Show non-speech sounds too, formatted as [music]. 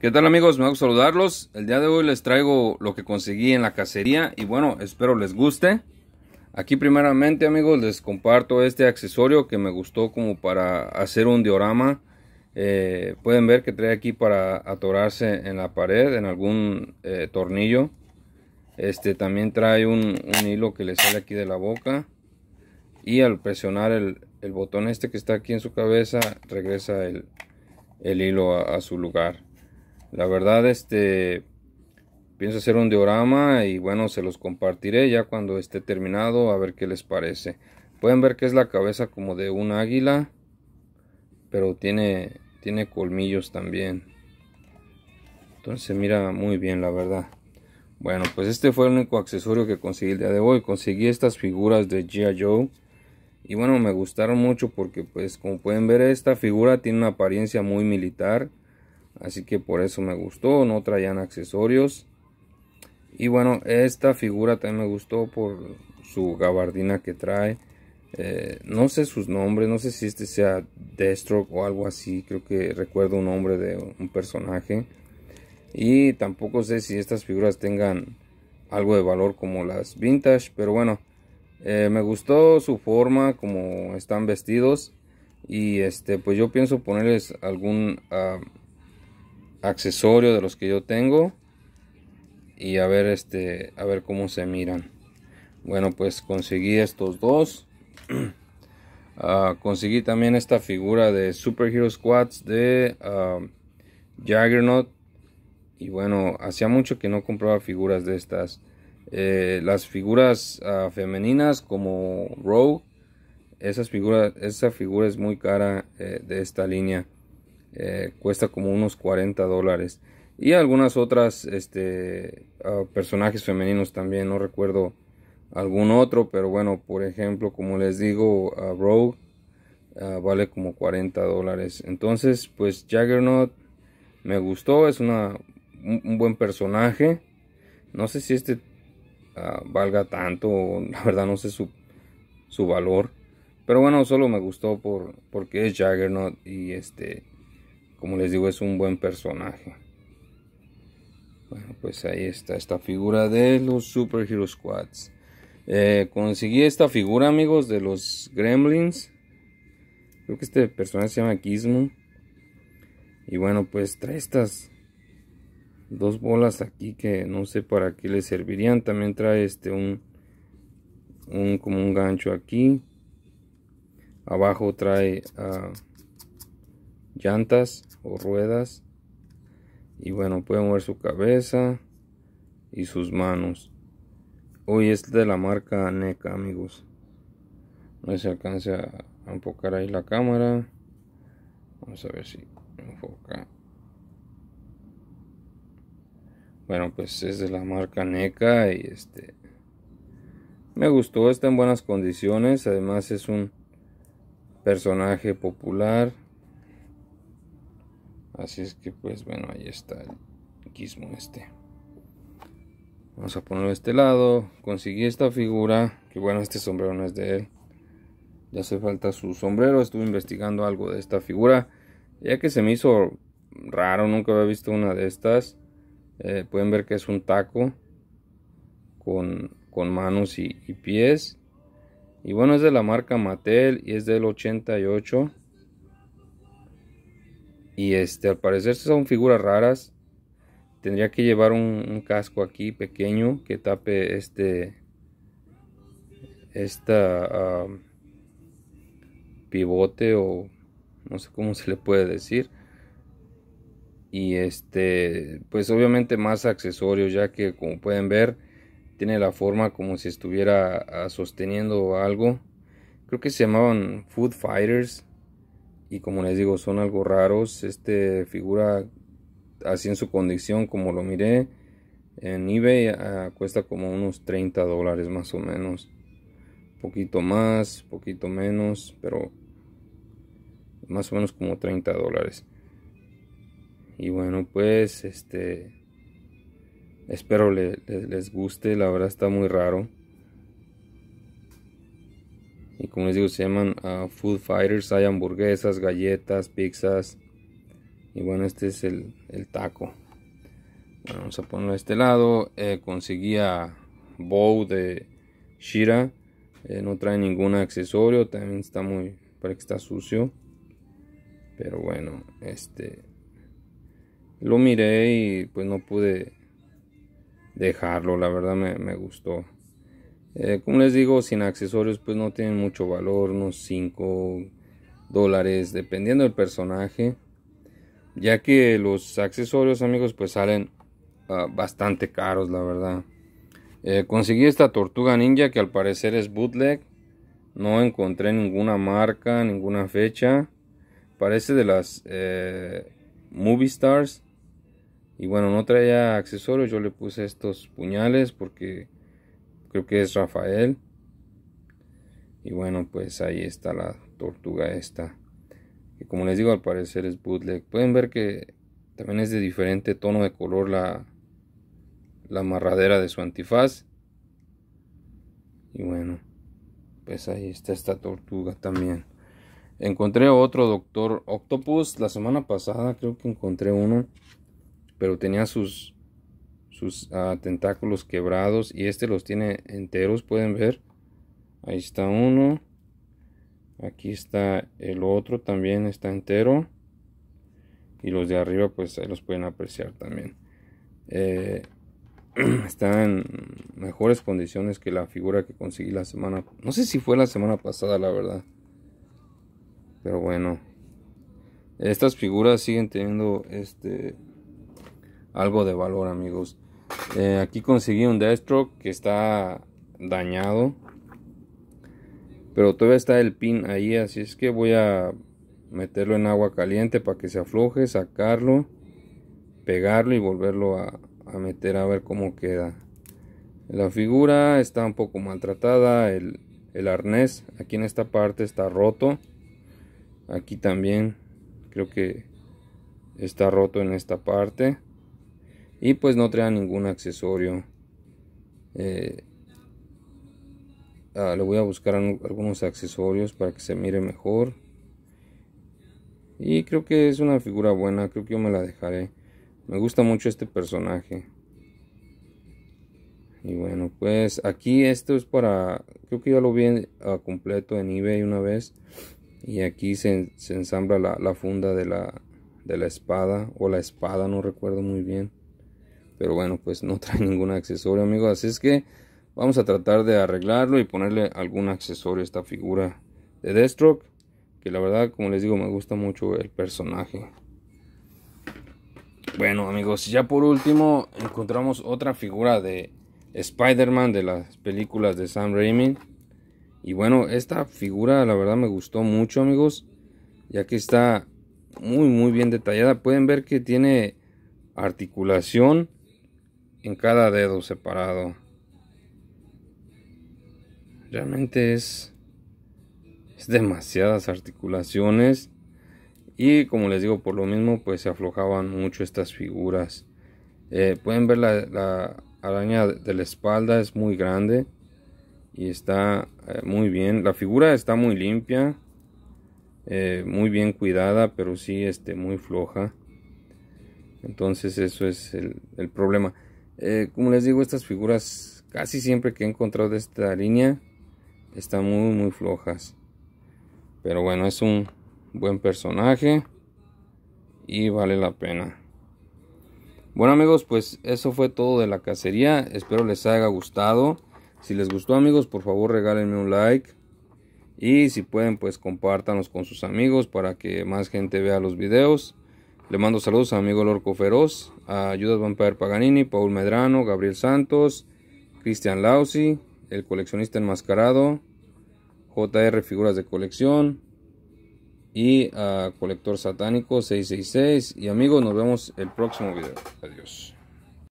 ¿Qué tal amigos? Me a saludarlos. El día de hoy les traigo lo que conseguí en la cacería y bueno, espero les guste. Aquí primeramente amigos les comparto este accesorio que me gustó como para hacer un diorama. Eh, pueden ver que trae aquí para atorarse en la pared, en algún eh, tornillo. Este también trae un, hilo que le sale aquí de la boca. Y al presionar el, botón este que está aquí en su cabeza, regresa el, hilo a su lugar. La verdad, este, pienso hacer un diorama y bueno, se los compartiré ya cuando esté terminado a ver qué les parece. Pueden ver que es la cabeza como de un águila, pero tiene, tiene colmillos también. Entonces se mira muy bien, la verdad. Bueno, pues este fue el único accesorio que conseguí el día de hoy. Conseguí estas figuras de G.I. Joe. Y bueno, me gustaron mucho porque pues como pueden ver esta figura tiene una apariencia muy militar así que por eso me gustó no traían accesorios y bueno esta figura también me gustó por su gabardina que trae eh, no sé sus nombres no sé si este sea Deathstroke o algo así creo que recuerdo un nombre de un personaje y tampoco sé si estas figuras tengan algo de valor como las vintage pero bueno eh, me gustó su forma como están vestidos y este pues yo pienso ponerles algún ah, Accesorio de los que yo tengo y a ver este a ver cómo se miran bueno pues conseguí estos dos [clears throat] ah, conseguí también esta figura de hero squads de ah, juggernaut y bueno hacía mucho que no compraba figuras de estas eh, las figuras ah, femeninas como rogue esas figuras esa figura es muy cara eh, de esta línea eh, cuesta como unos 40 dólares y algunas otras este ah, personajes femeninos también no recuerdo algún otro pero bueno por ejemplo como les digo Rogue ah, vale como 40 dólares entonces pues Jaggernaut me gustó es una un, buen personaje no sé si este ah, valga tanto [laughs] la verdad no sé su, valor pero bueno solo me gustó por porque es Jaggernaut y este como les digo, es un buen personaje. Bueno, pues ahí está esta figura de los Super Hero Squads. Eh, conseguí esta figura, amigos, de los Gremlins. Creo que este personaje se llama Gizmo. Y bueno, pues trae estas dos bolas aquí que no sé para qué le servirían. También trae este un, un como un gancho aquí. Abajo trae a llantas o ruedas. Y bueno, puede mover su cabeza y sus manos. Hoy es de la marca NECA, amigos. No se alcanza a enfocar ahí la cámara. Vamos a ver si enfoca. Bueno, pues es de la marca NECA y este me gustó, está en buenas condiciones, además es un personaje popular Así es que pues bueno, ahí está el gizmo este. Vamos a ponerlo de este lado. Conseguí esta figura. Que bueno, este sombrero no es de él. Ya hace falta su sombrero. Estuve investigando algo de esta figura. Ya que se me hizo raro, nunca había visto una de estas. Eh, pueden ver que es un taco con, manos y, y pies. Y bueno, es de la marca Mattel y es del 88. Y este, al parecer son figuras raras. Tendría que llevar un, casco aquí pequeño que tape este esta pivote o no sé cómo se le puede decir y este pues obviamente más accesorios ya que como pueden ver tiene la forma como si estuviera ah, sosteniendo algo creo que se llamaban food fighters y como les digo son algo raros este figura así en su condición como lo miré en ebay ah, cuesta como unos 30 dólares más o menos poquito más poquito menos pero más o menos como 30 dólares y bueno pues este espero les guste la verdad está muy raro y como les digo, se llaman ah, Food Fighters. Hay hamburguesas, galletas, pizzas. Y bueno, este es el, taco. vamos a ponerlo a este lado. Eh, conseguí a Bow de Shira. Eh, no trae ningún accesorio. También está muy. Parece que está sucio. Pero bueno, este. Lo miré y pues no pude dejarlo. La verdad me gustó. Eh, como les digo, sin accesorios pues no tienen mucho valor, unos 5 dólares, dependiendo del personaje. Ya que los accesorios amigos pues salen ah, bastante caros, la verdad. Eh, conseguí esta tortuga ninja que al parecer es bootleg. No encontré ninguna marca, ninguna fecha. Parece de las eh, Movie Stars. Y bueno, no traía accesorios. Yo le puse estos puñales porque creo que es Rafael. Y bueno, pues ahí está la tortuga esta. Que como les digo, al parecer es bootleg. Pueden ver que también es de diferente tono de color la, la amarradera de su antifaz. Y bueno, pues ahí está esta tortuga también. Encontré otro Doctor Octopus la semana pasada, creo que encontré uno. Pero tenía sus, sus ah, tentáculos quebrados y este los tiene enteros, pueden ver. Ahí está uno. Aquí está el otro, también está entero. Y los de arriba, pues ahí los pueden apreciar también. Eh, [clears throat] está en mejores condiciones que la figura que conseguí la semana. No sé si fue la semana pasada, la verdad. Pero bueno. Estas figuras siguen teniendo este algo de valor, amigos. Eh, aquí conseguí un Deathstroke que está dañado. Pero todavía está el pin ahí, así es que voy a meterlo en agua caliente para que se afloje, sacarlo, pegarlo y volverlo a, meter a ver cómo queda. La figura está un poco maltratada, el arnés aquí en esta parte está roto. Aquí también creo que está roto en esta parte y pues no trae ningún accesorio eh, ah, le voy a buscar algunos accesorios para que se mire mejor y creo que es una figura buena creo que yo me la dejaré me gusta mucho este personaje y bueno pues aquí esto es para creo que ya lo vi a completo en ebay una vez y aquí se, se ensambla la, funda de la espada o la espada no recuerdo muy bien pero bueno, pues no [laughs] trae ningún accesorio, amigos. Así es que vamos a tratar de arreglarlo y ponerle algún accesorio a esta figura de Deathstroke. Que la verdad, como les digo, me gusta mucho el personaje. Bueno, amigos, ya por último encontramos otra figura de Spider-Man de las películas de Sam Raimi. Y bueno, esta figura la verdad me gustó mucho, amigos. Ya que está muy, muy bien detallada. Pueden ver que tiene articulación en cada dedo separado. Realmente es, es demasiadas articulaciones y como les digo por lo mismo pues se aflojaban mucho estas figuras. Eh, pueden ver la, araña de la espalda es muy grande y está eh, muy bien. La figura está muy limpia, eh, muy bien cuidada pero sí este, muy floja. Entonces eso es el problema. Eh, como les digo, estas figuras casi siempre que he encontrado de esta línea están muy, muy flojas. Pero bueno, es un buen personaje y vale la pena. Bueno amigos, pues eso fue todo de la cacería. Espero les haya gustado. Si les gustó amigos, por favor regálenme un like. Y si pueden, pues compártanlos con sus amigos para que más gente vea los videos. Le mando saludos a amigo Lorco Feroz, a Judas Vampire Paganini, Paul Medrano, Gabriel Santos, Cristian Lausi, El Coleccionista Enmascarado, JR Figuras de Colección y a Colector Satánico 666. Y amigos, nos vemos el próximo video. Adiós.